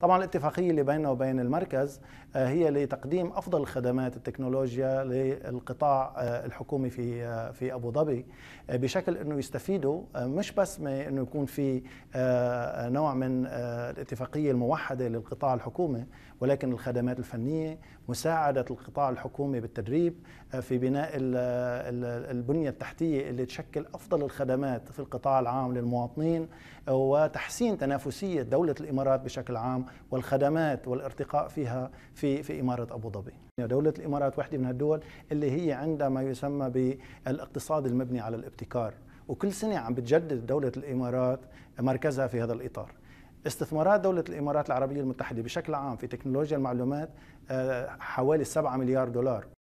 طبعا الاتفاقية اللي بيننا وبين المركز آه، هي لتقديم أفضل خدمات التكنولوجيا للقطاع آه، الحكومي في آه، في أبو ظبي بشكل أنه يستفيدوا مش بس من أنه يكون في نوع من الاتفاقية الموحدة للقطاع الحكومي ولكن الخدمات الفنية مساعدة القطاع الحكومي بالتدريب في بناء البنية التحتية اللي تشكل أفضل الخدمات في القطاع العام للمواطنين وتحسين تنافسية دولة الإمارات بشكل عام والخدمات والارتقاء فيها في في إمارة أبو ظبي دولة الإمارات واحدة من الدول اللي هي عندها ما يسمى بالاقتصاد المبني على الابتكار وكل سنة عم بتجدد دولة الإمارات مركزها في هذا الإطار استثمارات دولة الإمارات العربية المتحدة بشكل عام في تكنولوجيا المعلومات آه، حوالي 7 مليار دولار